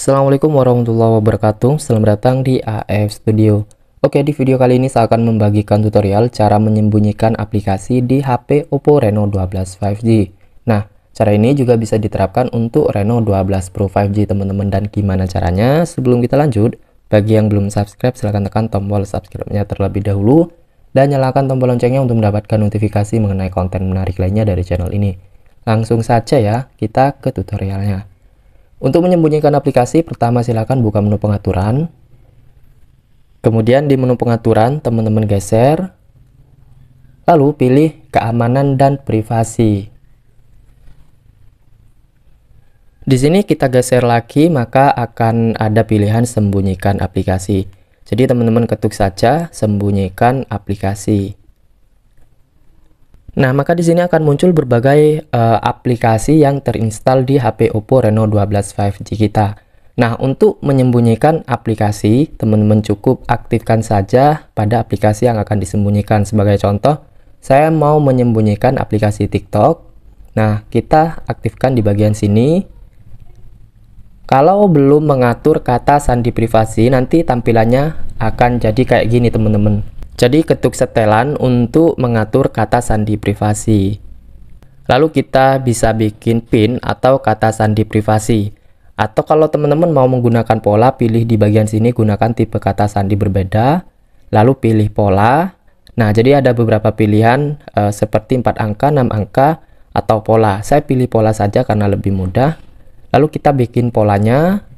Assalamualaikum warahmatullahi wabarakatuh Selamat datang di AF Studio Oke di video kali ini saya akan membagikan tutorial cara menyembunyikan aplikasi di HP Oppo Reno 12 5G Nah cara ini juga bisa diterapkan untuk Reno 12 Pro 5G teman-teman dan gimana caranya sebelum kita lanjut bagi yang belum subscribe silahkan tekan tombol subscribe-nya terlebih dahulu dan nyalakan tombol loncengnya untuk mendapatkan notifikasi mengenai konten menarik lainnya dari channel ini Langsung saja ya kita ke tutorialnya untuk menyembunyikan aplikasi, pertama silakan buka menu pengaturan. Kemudian di menu pengaturan, teman-teman geser. Lalu pilih keamanan dan privasi. Di sini kita geser lagi, maka akan ada pilihan sembunyikan aplikasi. Jadi teman-teman ketuk saja sembunyikan aplikasi. Nah, maka di sini akan muncul berbagai uh, aplikasi yang terinstal di HP Oppo Reno 12 5G kita. Nah, untuk menyembunyikan aplikasi, teman-teman cukup aktifkan saja pada aplikasi yang akan disembunyikan. Sebagai contoh, saya mau menyembunyikan aplikasi TikTok. Nah, kita aktifkan di bagian sini. Kalau belum mengatur kata sandi privasi, nanti tampilannya akan jadi kayak gini, teman-teman. Jadi ketuk setelan untuk mengatur kata sandi privasi. Lalu kita bisa bikin pin atau kata sandi privasi. Atau kalau teman-teman mau menggunakan pola, pilih di bagian sini gunakan tipe kata sandi berbeda, lalu pilih pola. Nah, jadi ada beberapa pilihan e, seperti 4 angka, 6 angka, atau pola. Saya pilih pola saja karena lebih mudah. Lalu kita bikin polanya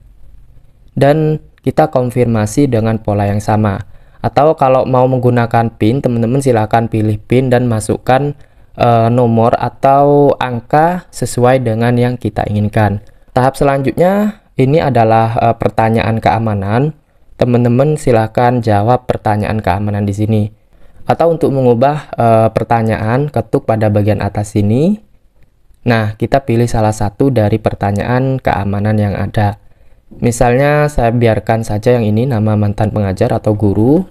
dan kita konfirmasi dengan pola yang sama atau kalau mau menggunakan pin teman-teman silahkan pilih pin dan masukkan e, nomor atau angka sesuai dengan yang kita inginkan tahap selanjutnya ini adalah e, pertanyaan keamanan teman-teman silahkan jawab pertanyaan keamanan di sini atau untuk mengubah e, pertanyaan ketuk pada bagian atas sini nah kita pilih salah satu dari pertanyaan keamanan yang ada Misalnya saya biarkan saja yang ini nama mantan pengajar atau guru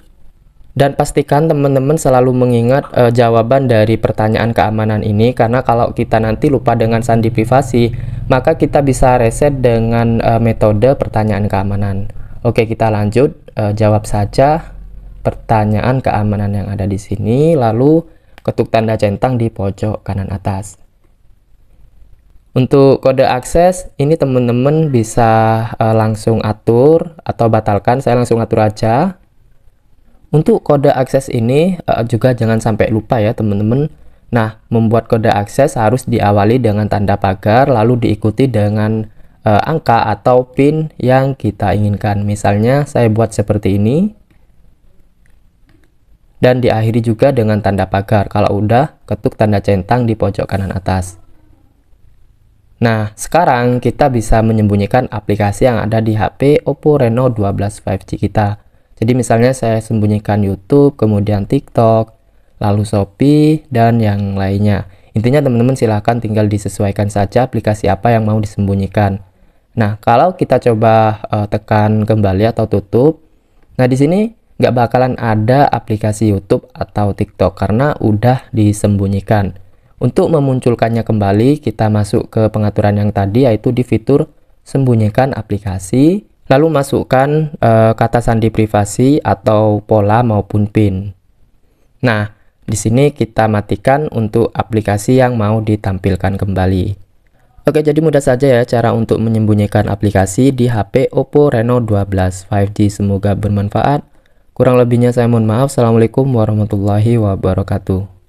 dan pastikan teman-teman selalu mengingat e, jawaban dari pertanyaan keamanan ini karena kalau kita nanti lupa dengan sandi privasi maka kita bisa reset dengan e, metode pertanyaan keamanan. Oke, kita lanjut e, jawab saja pertanyaan keamanan yang ada di sini lalu ketuk tanda centang di pojok kanan atas. Untuk kode akses, ini teman-teman bisa uh, langsung atur atau batalkan. Saya langsung atur aja. Untuk kode akses ini uh, juga jangan sampai lupa ya teman-teman. Nah, membuat kode akses harus diawali dengan tanda pagar, lalu diikuti dengan uh, angka atau pin yang kita inginkan. Misalnya, saya buat seperti ini. Dan diakhiri juga dengan tanda pagar. Kalau udah, ketuk tanda centang di pojok kanan atas. Nah, sekarang kita bisa menyembunyikan aplikasi yang ada di HP Oppo Reno 12 5G kita. Jadi misalnya saya sembunyikan YouTube, kemudian TikTok, lalu Shopee, dan yang lainnya. Intinya teman-teman silahkan tinggal disesuaikan saja aplikasi apa yang mau disembunyikan. Nah, kalau kita coba uh, tekan kembali atau tutup, nah di sini nggak bakalan ada aplikasi YouTube atau TikTok karena udah disembunyikan. Untuk memunculkannya kembali, kita masuk ke pengaturan yang tadi yaitu di fitur sembunyikan aplikasi, lalu masukkan e, kata sandi privasi atau pola maupun pin. Nah, di sini kita matikan untuk aplikasi yang mau ditampilkan kembali. Oke, jadi mudah saja ya cara untuk menyembunyikan aplikasi di HP Oppo Reno 12 5G. Semoga bermanfaat. Kurang lebihnya saya mohon maaf. Assalamualaikum warahmatullahi wabarakatuh.